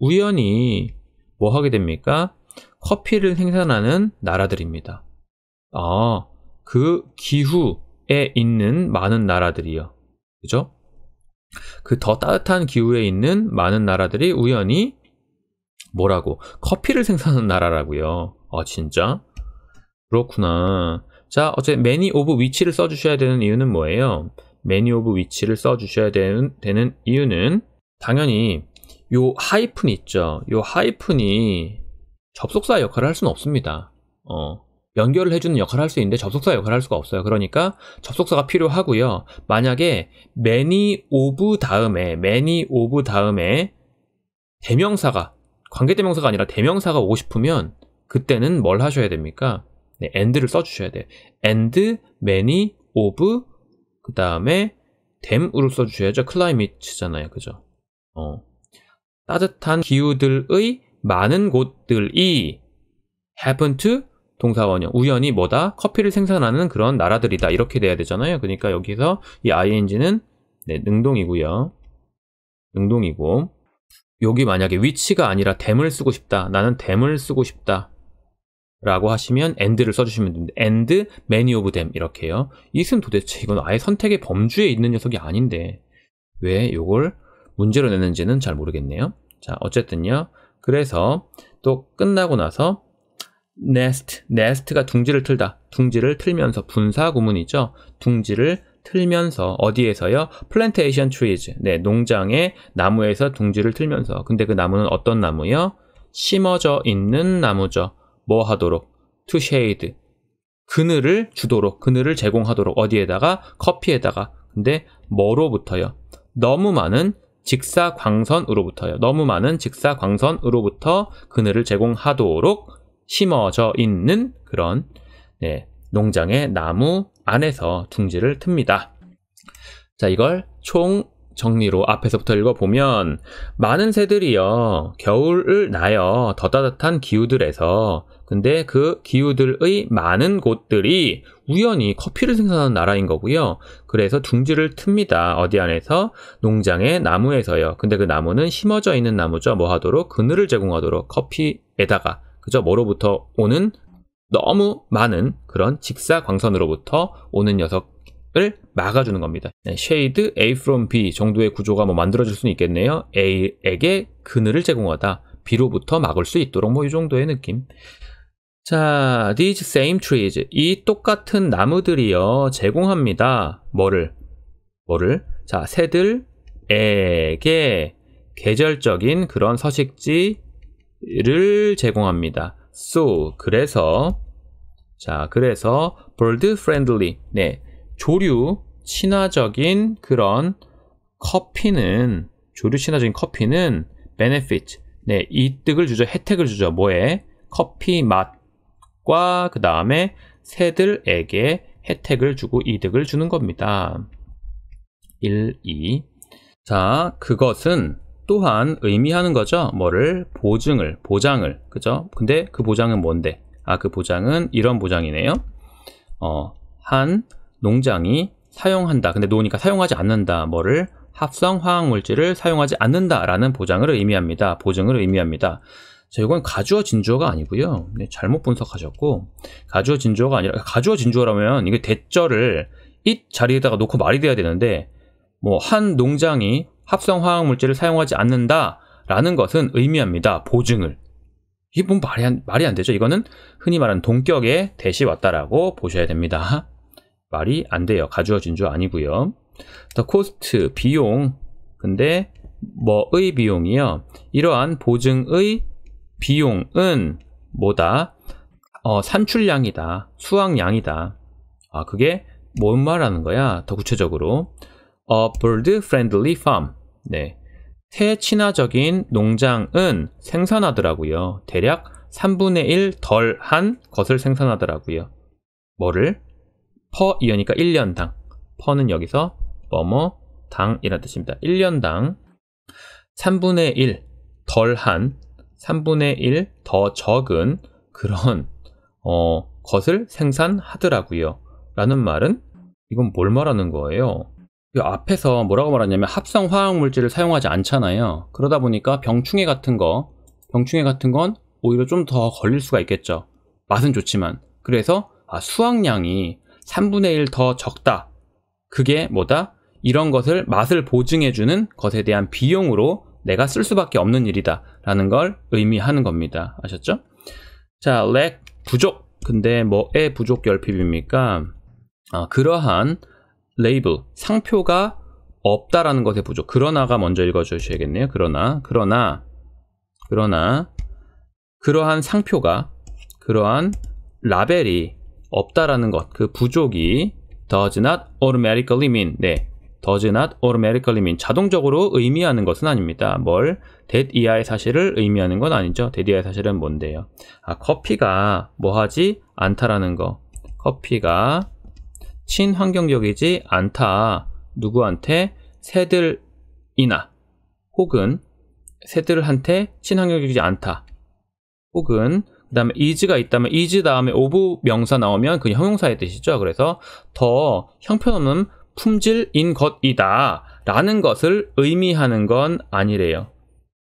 우연히 뭐 하게 됩니까? 커피를 생산하는 나라들입니다. 아, 그 기후에 있는 많은 나라들이요. 그죠? 그 더 따뜻한 기후에 있는 많은 나라들이 우연히 뭐라고? 커피를 생산하는 나라라고요. 아, 진짜? 그렇구나. 자, 어제 many of which를 써주셔야 되는 이유는 뭐예요? many of which를 써주셔야 되는, 되는 이유는 당연히 요 하이픈 있죠. 요 하이픈이 접속사 역할을 할 수는 없습니다. 어, 연결을 해주는 역할을 할 수 있는데 접속사 역할을 할 수가 없어요. 그러니까 접속사가 필요하고요. 만약에 many of 다음에 many of 다음에 대명사가 관계 대명사가 아니라 대명사가 오고 싶으면 그때는 뭘 하셔야 됩니까? 네, and를 써주셔야 돼요. and many of 그 다음에 them으로 써주셔야죠. climate잖아요, 그죠? 어. 따뜻한 기후들의 많은 곳들이 happen to 동사원형 우연히 뭐다 커피를 생산하는 그런 나라들이다 이렇게 돼야 되잖아요 그러니까 여기서 이 ing는 네, 능동이고요 능동이고 여기 만약에 위치가 아니라 댐을 쓰고 싶다 나는 댐을 쓰고 싶다 라고 하시면 and를 써주시면 됩니다 and many of them 이렇게요 이슨 도대체 이건 아예 선택의 범주에 있는 녀석이 아닌데 왜 이걸 문제로 내는지는 잘 모르겠네요 자 어쨌든요 그래서 또 끝나고 나서 nest, nest가 둥지를 틀다. 둥지를 틀면서 분사 구문이죠. 둥지를 틀면서 어디에서요? plantation trees. 네, 농장의 나무에서 둥지를 틀면서. 근데 그 나무는 어떤 나무요? 심어져 있는 나무죠. 뭐 하도록? to shade. 그늘을 주도록, 그늘을 제공하도록 어디에다가 커피에다가. 근데 뭐로부터요? 너무 많은 직사광선으로부터요. 너무 많은 직사광선으로부터 그늘을 제공하도록 심어져 있는 그런 네, 농장의 나무 안에서 둥지를 틉니다. 자, 이걸 총 정리로 앞에서부터 읽어보면 많은 새들이요 겨울을 나요 더 따뜻한 기후들에서 근데 그 기후들의 많은 곳들이 우연히 커피를 생산하는 나라인 거고요. 그래서 둥지를 틉니다. 어디 안에서? 농장의 나무에서요. 근데 그 나무는 심어져 있는 나무죠. 뭐 하도록? 그늘을 제공하도록 커피에다가 그죠? 뭐로부터 오는 너무 많은 그런 직사광선으로부터 오는 녀석을 막아주는 겁니다. 네, 쉐이드 A from B 정도의 구조가 뭐 만들어질 수는 있겠네요. A에게 그늘을 제공하다. B로부터 막을 수 있도록 뭐 이 정도의 느낌. 자, these same trees. 이 똑같은 나무들이요. 제공합니다. 뭐를? 뭐를? 자, 새들에게 계절적인 그런 서식지를 제공합니다. So, 그래서, 자, 그래서 bird friendly. 네. 조류, 친화적인 그런 커피는, 조류 친화적인 커피는 benefit. 네. 이득을 주죠. 혜택을 주죠. 뭐에? 커피 맛. 기과그 다음에 새들에게 혜택을 주고 이득을 주는 겁니다. 1, 2. 자, 그것은 또한 의미하는 거죠. 뭐를 보증을, 보장을. 그죠? 근데 그 보장은 뭔데? 아, 그 보장은 이런 보장이네요. 어, 한 농장이 사용한다. 근데 노니까 사용하지 않는다. 뭐를 합성 화학 물질을 사용하지 않는다라는 보장을 의미합니다. 보증을 의미합니다. 자, 이건 가주어 진주어가 아니고요. 네, 잘못 분석하셨고 가주어 진주어가 아니라 가주어 진주어라면 이게 대절을 잇 자리에다가 놓고 말이 돼야 되는데 뭐 한 농장이 합성 화학 물질을 사용하지 않는다라는 것은 의미합니다. 보증을. 이게 뭐 말이 안, 말이 안 되죠. 이거는 흔히 말하는 동격의 대시 왔다라고 보셔야 됩니다. 말이 안 돼요. 가주어 진주어 아니고요. 더 코스트 비용 근데 뭐의 비용이요. 이러한 보증의 비용은 뭐다? 어, 산출량이다. 수확량이다. 아, 그게 뭔 말하는 거야? 더 구체적으로 a 어, bird friendly farm. 네. 새 친화적인 농장은 생산하더라고요. 대략 3분의 1덜한 것을 생산하더라고요. 뭐를? 퍼 이어니까 1년당. 퍼는 여기서 뭐뭐 당이라는 뜻입니다. 1년당 3분의 1덜한 3분의 1 더 적은 그런 어, 것을 생산하더라고요. 라는 말은 이건 뭘 말하는 거예요? 앞에서 뭐라고 말하냐면 합성 화학 물질을 사용하지 않잖아요. 그러다 보니까 병충해 같은 거, 병충해 같은 건 오히려 좀 더 걸릴 수가 있겠죠. 맛은 좋지만. 그래서 아, 수확량이 3분의 1 더 적다. 그게 뭐다? 이런 것을 맛을 보증해주는 것에 대한 비용으로 내가 쓸 수밖에 없는 일이다 라는 걸 의미하는 겁니다. 아셨죠? 자, lack, 부족. 근데 뭐에 부족 결핍입니까? 아, 그러한 레이블, 상표가 없다라는 것에 부족. 그러나가 먼저 읽어주셔야겠네요. 그러나, 그러나, 그러나, 그러한 상표가, 그러한 라벨이 없다라는 것, 그 부족이 does not automatically mean, 네, does not automatically mean 자동적으로 의미하는 것은 아닙니다. 뭘? that 이하의 사실을 의미하는 건 아니죠. that 이하의 사실은 뭔데요? 아, 커피가 뭐하지 않다라는 거. 커피가 친환경적이지 않다. 누구한테? 새들이나 혹은 새들한테 친환경적이지 않다. 혹은 그 다음에 is가 있다면 is 다음에 of 명사 나오면 그 형용사의 뜻이죠. 그래서 더 형편없는 품질인 것이다 라는 것을 의미하는 건 아니래요.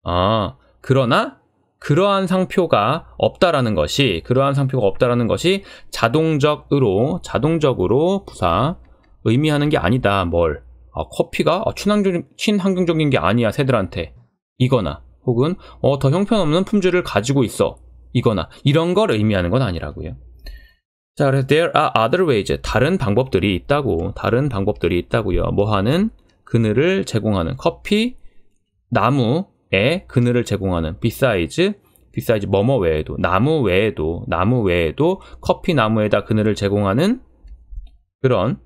아, 그러나 그러한 상표가 없다라는 것이 그러한 상표가 없다라는 것이 자동적으로 자동적으로 부사 의미하는 게 아니다. 뭘? 아, 커피가 아, 친환경, 친환경적인 게 아니야 새들한테 이거나 혹은 어, 더 형편없는 품질을 가지고 있어 이거나 이런 걸 의미하는 건 아니라고요. 자, 그래서 there are other ways. 다른 방법들이 있다고. 다른 방법들이 있다고요. 뭐 하는 그늘을 제공하는 커피 나무에 그늘을 제공하는 besides besides 뭐뭐 외에도 나무 외에도 나무 외에도 커피 나무에다 그늘을 제공하는 그런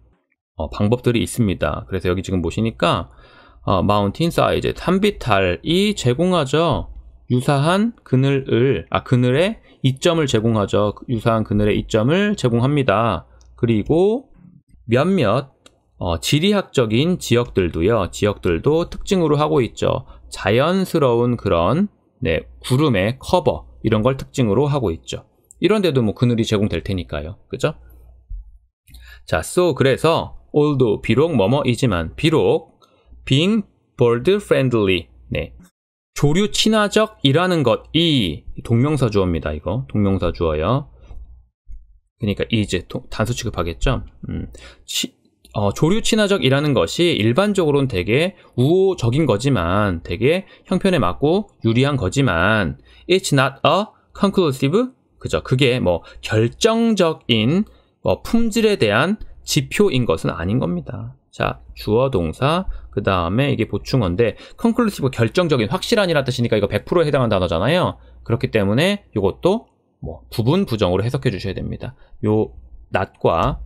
어, 방법들이 있습니다. 그래서 여기 지금 보시니까 어, 마운틴 사이즈 산비탈이 제공하죠. 유사한 그늘을 아 그늘에 이점을 제공하죠. 유사한 그늘의 이점을 제공합니다. 그리고 몇몇 어, 지리학적인 지역들도요. 지역들도 특징으로 하고 있죠. 자연스러운 그런 네, 구름의 커버 이런 걸 특징으로 하고 있죠. 이런 데도 뭐 그늘이 제공될 테니까요. 그죠? 자, so 그래서 although 비록 뭐뭐이지만 비록 being bird friendly 네, 조류 친화적이라는 것, 이 동명사 주어입니다. 이거 동명사 주어요. 그러니까 이제 단수 취급하겠죠. 음, 치, 어, 조류 친화적이라는 것이 일반적으로는 되게 우호적인 거지만 되게 형편에 맞고 유리한 거지만 it's not a conclusive 그죠? 그게 뭐 결정적인 뭐 품질에 대한 지표인 것은 아닌 겁니다. 자, 주어 동사, 그 다음에 이게 보충어인데, conclusive 결정적인, 확실한이라 뜻이니까 이거 100%에 해당하는 단어잖아요. 그렇기 때문에 이것도 뭐 부분 부정으로 해석해 주셔야 됩니다. 요 not과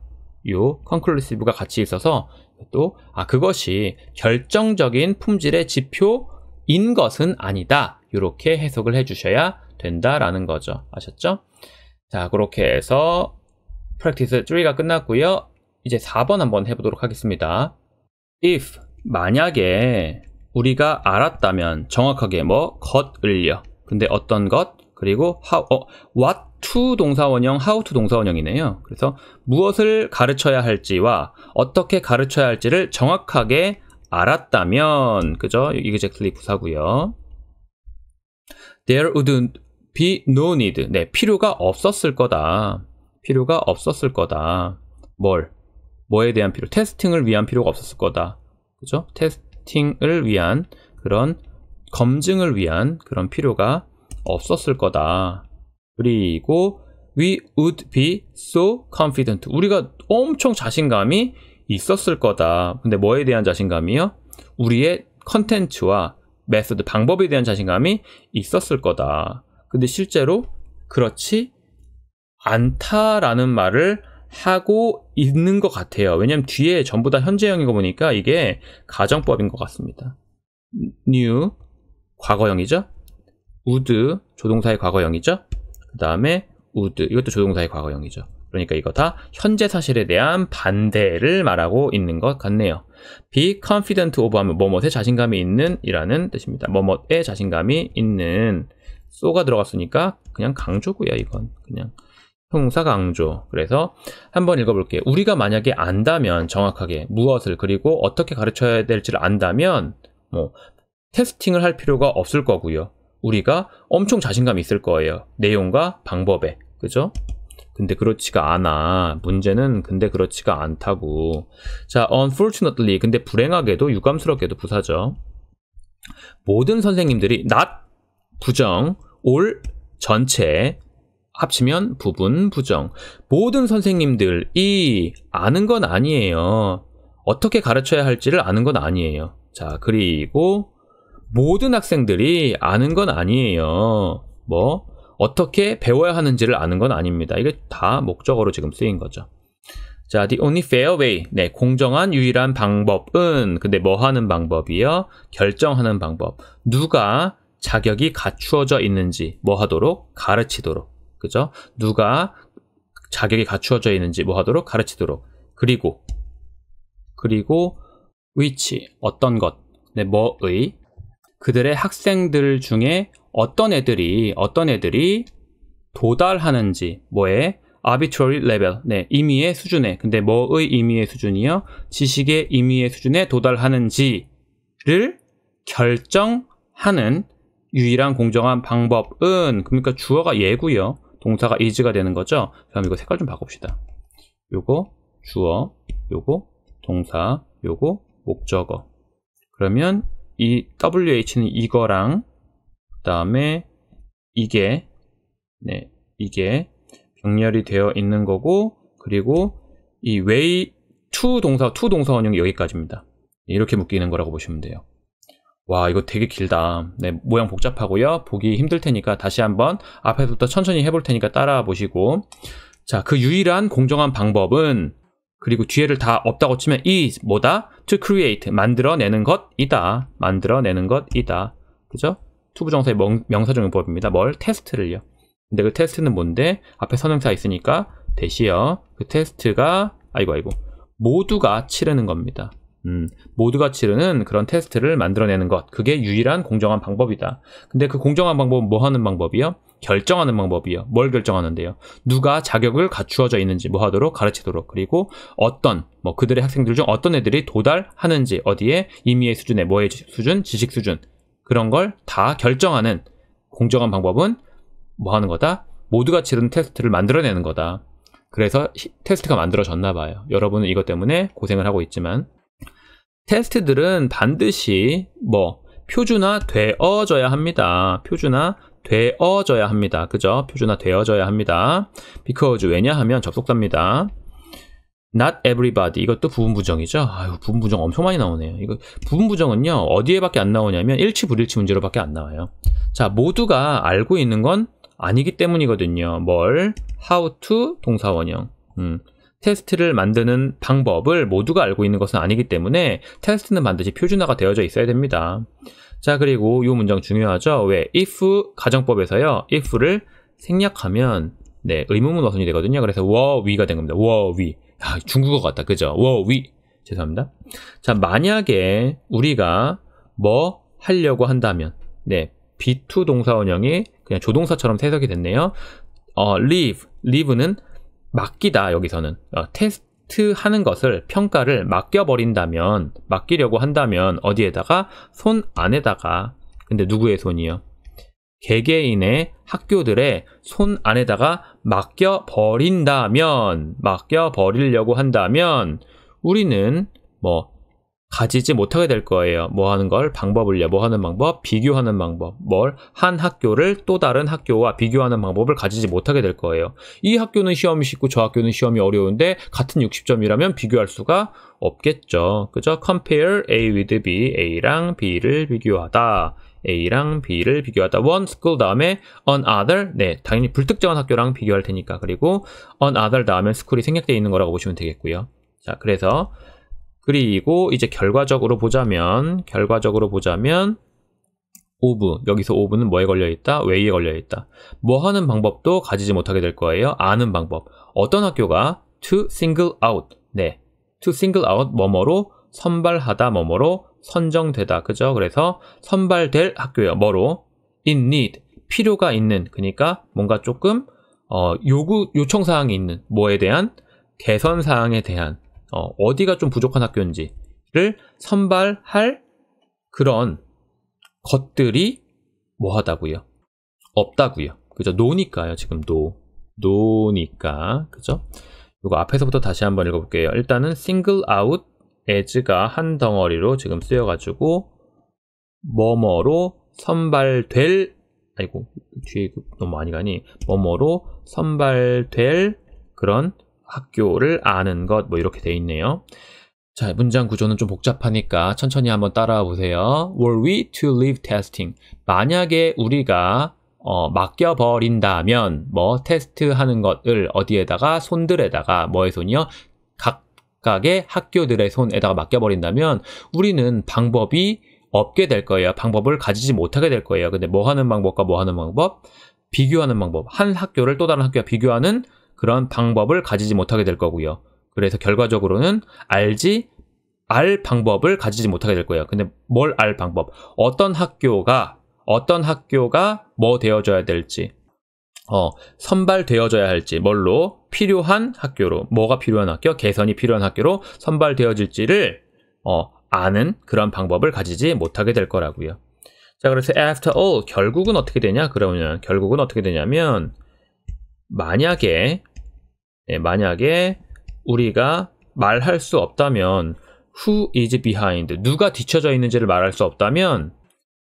요 conclusive가 같이 있어서 또, 아, 그것이 결정적인 품질의 지표인 것은 아니다. 이렇게 해석을 해 주셔야 된다라는 거죠. 아셨죠? 자, 그렇게 해서 p r a c 프랙티스 3가 끝났고요. 이제 4번 한번 해보도록 하겠습니다. if 만약에 우리가 알았다면 정확하게 뭐것을려 근데 어떤 것 그리고 how 어, what to 동사원형 how to 동사원형이네요. 그래서 무엇을 가르쳐야 할지와 어떻게 가르쳐야 할지를 정확하게 알았다면 그죠? 이게 잭슬리 부사고요. There would be no need. 네, 필요가 없었을 거다. 필요가 없었을 거다. 뭘? 뭐에 대한 필요? 테스팅을 위한 필요가 없었을 거다. 그죠? 테스팅을 위한 그런 검증을 위한 그런 필요가 없었을 거다. 그리고 we would be so confident. 우리가 엄청 자신감이 있었을 거다. 근데 뭐에 대한 자신감이요? 우리의 컨텐츠와 메소드, 방법에 대한 자신감이 있었을 거다. 근데 실제로 그렇지 않다라는 말을 하고 있는 것 같아요. 왜냐면 뒤에 전부 다현재형이고 보니까 이게 가정법인 것 같습니다. new 과거형이죠. would 조동사의 과거형이죠. 그 다음에 would 이것도 조동사의 과거형이죠. 그러니까 이거 다 현재 사실에 대한 반대를 말하고 있는 것 같네요. be confident of 하면 뭐뭐에 자신감이 있는 이라는 뜻입니다. 뭐뭐에 자신감이 있는 소가 들어갔으니까 그냥 강조구야 이건 그냥 형용사 강조. 그래서 한번 읽어볼게요. 우리가 만약에 안다면 정확하게 무엇을 그리고 어떻게 가르쳐야 될지를 안다면 뭐 테스팅을 할 필요가 없을 거고요. 우리가 엄청 자신감 있을 거예요. 내용과 방법에. 그죠? 근데 그렇지가 않아. 문제는 근데 그렇지가 않다고. 자, unfortunately. 근데 불행하게도 유감스럽게도 부사죠. 모든 선생님들이 not 부정, 올 전체 합치면 부분 부정. 모든 선생님들이 아는 건 아니에요. 어떻게 가르쳐야 할지를 아는 건 아니에요. 자, 그리고 모든 학생들이 아는 건 아니에요. 뭐 어떻게 배워야 하는지를 아는 건 아닙니다. 이게 다목적으로 지금 쓰인 거죠. 자, the only fair way. 네, 공정한 유일한 방법은 근데 뭐 하는 방법이요? 결정하는 방법. 누가 자격이 갖추어져 있는지 뭐 하도록 가르치도록 그죠? 누가 자격이 갖추어져 있는지 뭐 하도록 가르치도록. 그리고 그리고 위치 어떤 것, 네, 뭐의 그들의 학생들 중에 어떤 애들이 어떤 애들이 도달하는지 뭐에 arbitrary level 네 임의의 수준에 근데 뭐의 임의의 수준이요 지식의 임의의 수준에 도달하는지를 결정하는 유일한 공정한 방법은 그러니까 주어가 예고요 동사가 is가 되는 거죠 그럼 이거 색깔 좀 바꿉시다 요거 주어 요거 동사 요거 목적어 그러면 이 wh는 이거랑 그 다음에 이게 네 이게 병렬이 되어 있는 거고 그리고 이 way to 동사 to 동사원형이 여기까지입니다 이렇게 묶이는 거라고 보시면 돼요 와 이거 되게 길다 네 모양 복잡하고요 보기 힘들 테니까 다시 한번 앞에서부터 천천히 해볼 테니까 따라 보시고 자 그 유일한 공정한 방법은 그리고 뒤에를 다 없다고 치면 이 뭐다 to create 만들어내는 것이다 만들어내는 것이다 그죠 투부정사의 명사정용법입니다 뭘 테스트를요 근데 그 테스트는 뭔데 앞에 선형사 있으니까 대시요 그 테스트가 아이고 아이고 모두가 치르는 겁니다 음, 모두가 치르는 그런 테스트를 만들어내는 것. 그게 유일한 공정한 방법이다. 근데 그 공정한 방법은 뭐 하는 방법이요? 결정하는 방법이요. 뭘 결정하는데요? 누가 자격을 갖추어져 있는지 뭐 하도록 가르치도록 그리고 어떤 뭐 그들의 학생들 중 어떤 애들이 도달하는지 어디에 임의의 수준에 뭐의 수준, 지식 수준 그런 걸 다 결정하는 공정한 방법은 뭐 하는 거다? 모두가 치르는 테스트를 만들어내는 거다. 그래서 테스트가 만들어졌나 봐요. 여러분은 이것 때문에 고생을 하고 있지만 테스트들은 반드시 뭐 표준화 되어져야 합니다. 표준화 되어져야 합니다. 그죠? 표준화 되어져야 합니다. because 왜냐하면 접속사입니다. not everybody 이것도 부분 부정이죠. 아유, 부분 부정 엄청 많이 나오네요. 이거 부분 부정은요. 어디에밖에 안 나오냐면 일치 불일치 문제로밖에 안 나와요. 자, 모두가 알고 있는 건 아니기 때문이거든요. 뭘 how to 동사원형. 음. 테스트를 만드는 방법을 모두가 알고 있는 것은 아니기 때문에 테스트는 반드시 표준화가 되어져 있어야 됩니다. 자, 그리고 이 문장 중요하죠. 왜? if 가정법에서요. if를 생략하면 네, 의문문 어선이 되거든요. 그래서 워위가 된 겁니다. 워위. 아, 중국어 같다. 그죠? 워위. 죄송합니다. 자, 만약에 우리가 뭐 하려고 한다면 네, be 동사원형이 그냥 조동사처럼 해석이 됐네요. 어, leave, leave는 맡기다 여기서는 어, 테스트 하는 것을 평가를 맡겨버린다면 맡기려고 한다면 어디에다가 손 안에다가 근데 누구의 손이요? 개개인의 학교들의 손 안에다가 맡겨버린다면 맡겨버리려고 한다면 우리는 뭐 가지지 못하게 될 거예요. 뭐 하는 걸 방법을요. 뭐 하는 방법? 비교하는 방법. 뭘한 학교를 또 다른 학교와 비교하는 방법을 가지지 못하게 될 거예요. 이 학교는 시험이 쉽고 저 학교는 시험이 어려운데 같은 60점이라면 비교할 수가 없겠죠. 그죠? compare A with B, A랑 B를 비교하다. A랑 B를 비교하다. one school 다음에 on other 네 당연히 불특정한 학교랑 비교할 테니까 그리고 on other 다음에 school이 생략되어 있는 거라고 보시면 되겠고요. 자 그래서 그리고 이제 결과적으로 보자면 결과적으로 보자면 오브 여기서 오브는 뭐에 걸려 있다? 왜이에 걸려 있다. 뭐 하는 방법도 가지지 못하게 될 거예요. 아는 방법. 어떤 학교가 to single out 네. to single out 뭐뭐로 선발하다 뭐뭐로 선정되다. 그죠? 그래서 선발될 학교요. 뭐로 in need 필요가 있는 그러니까 뭔가 조금 어, 요구 요청 사항이 있는 뭐에 대한 개선 사항에 대한 어, 디가좀 부족한 학교인지를 선발할 그런 것들이 뭐 하다고요? 없다고요. 그죠? 노니까요. 지금 노. 노니까. 그죠? 이거 앞에서부터 다시 한번 읽어볼게요. 일단은 single out as가 한 덩어리로 지금 쓰여가지고 뭐뭐로 선발될 아이고 뒤에 너무 많이 가니 뭐뭐로 선발될 그런 학교를 아는 것 뭐 이렇게 돼 있네요. 자, 문장 구조는 좀 복잡하니까 천천히 한번 따라와 보세요. Were we to leave testing? 만약에 우리가 어, 맡겨버린다면 뭐 테스트하는 것을 어디에다가 손들에다가 뭐의 손이요? 각각의 학교들의 손에다가 맡겨버린다면 우리는 방법이 없게 될 거예요. 방법을 가지지 못하게 될 거예요. 근데 뭐 하는 방법과 뭐 하는 방법? 비교하는 방법. 한 학교를 또 다른 학교와 비교하는 그런 방법을 가지지 못하게 될 거고요. 그래서 결과적으로는 알지 알 방법을 가지지 못하게 될 거예요. 근데 뭘 알 방법? 어떤 학교가 어떤 학교가 뭐 되어줘야 될지, 어, 선발되어져야 할지, 뭘로 필요한 학교로, 뭐가 필요한 학교, 개선이 필요한 학교로 선발되어질지를 어, 아는 그런 방법을 가지지 못하게 될 거라고요. 자, 그래서 after all 결국은 어떻게 되냐? 그러면 결국은 어떻게 되냐면 만약에 네, 만약에 우리가 말할 수 없다면 who is behind 누가 뒤쳐져 있는지를 말할 수 없다면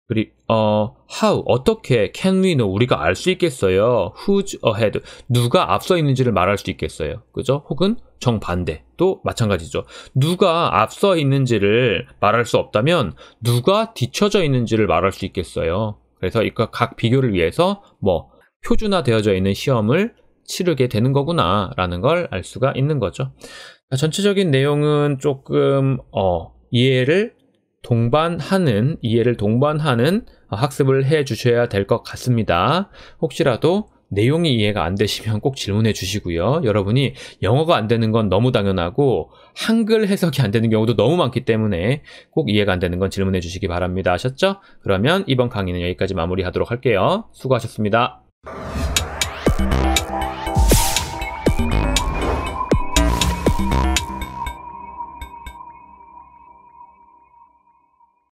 그리 어 how 어떻게 can we know 우리가 알 수 있겠어요 who's ahead 누가 앞서 있는지를 말할 수 있겠어요 그죠 혹은 정반대 또 마찬가지죠 누가 앞서 있는지를 말할 수 없다면 누가 뒤쳐져 있는지를 말할 수 있겠어요 그래서 이각 거 비교를 위해서 뭐 표준화되어져 있는 시험을 치르게 되는 거구나 라는 걸 알 수가 있는 거죠 그러니까 전체적인 내용은 조금 어, 이해를 동반하는 이해를 동반하는 학습을 해 주셔야 될 것 같습니다 혹시라도 내용이 이해가 안 되시면 꼭 질문해 주시고요. 여러분이 영어가 안 되는 건 너무 당연하고 한글 해석이 안 되는 경우도 너무 많기 때문에 꼭 이해가 안 되는 건 질문해 주시기 바랍니다. 아셨죠? 그러면 이번 강의는 여기까지 마무리하도록 할게요. 수고하셨습니다. you